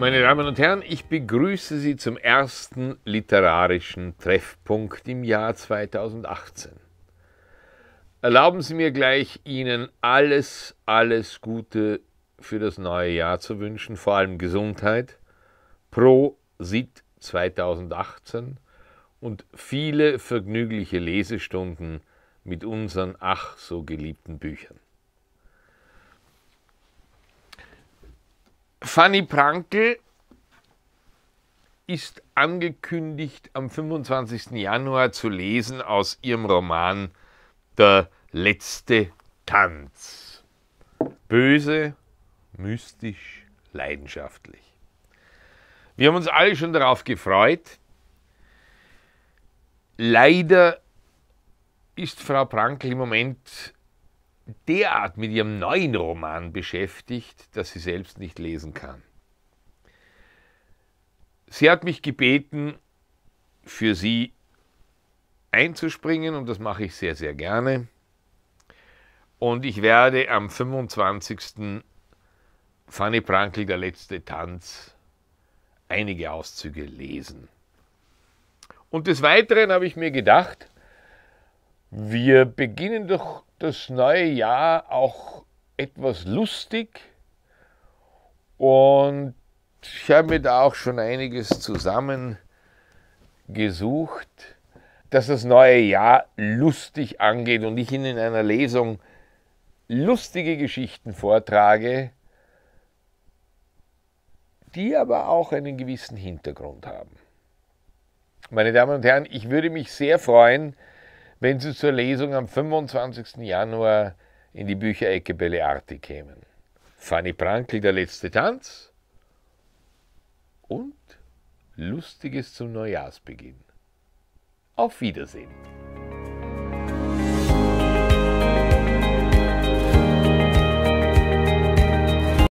Meine Damen und Herren, ich begrüße Sie zum ersten literarischen Treffpunkt im Jahr 2018. Erlauben Sie mir gleich, Ihnen alles, alles Gute für das neue Jahr zu wünschen, vor allem Gesundheit, Pro Sit 2018 und viele vergnügliche Lesestunden mit unseren ach so geliebten Büchern. Fanny Prankel ist angekündigt, am 25. Januar zu lesen aus ihrem Roman Der letzte Tanz. Böse, mystisch, leidenschaftlich. Wir haben uns alle schon darauf gefreut. Leider ist Frau Prankel im Moment derart mit ihrem neuen Roman beschäftigt, dass sie selbst nicht lesen kann. Sie hat mich gebeten, für sie einzuspringen und das mache ich sehr, sehr gerne. Und ich werde am 25. Fanny Prankel, der letzte Tanz, einige Auszüge lesen. Und des Weiteren habe ich mir gedacht, wir beginnen doch das neue Jahr auch etwas lustig und ich habe mir da auch schon einiges zusammengesucht, dass das neue Jahr lustig angeht und ich Ihnen in einer Lesung lustige Geschichten vortrage, die aber auch einen gewissen Hintergrund haben. Meine Damen und Herren, ich würde mich sehr freuen, wenn Sie zur Lesung am 25. Januar in die Bücherecke Belle Arti kämen. Fanny Prankl, der letzte Tanz und Lustiges zum Neujahrsbeginn. Auf Wiedersehen.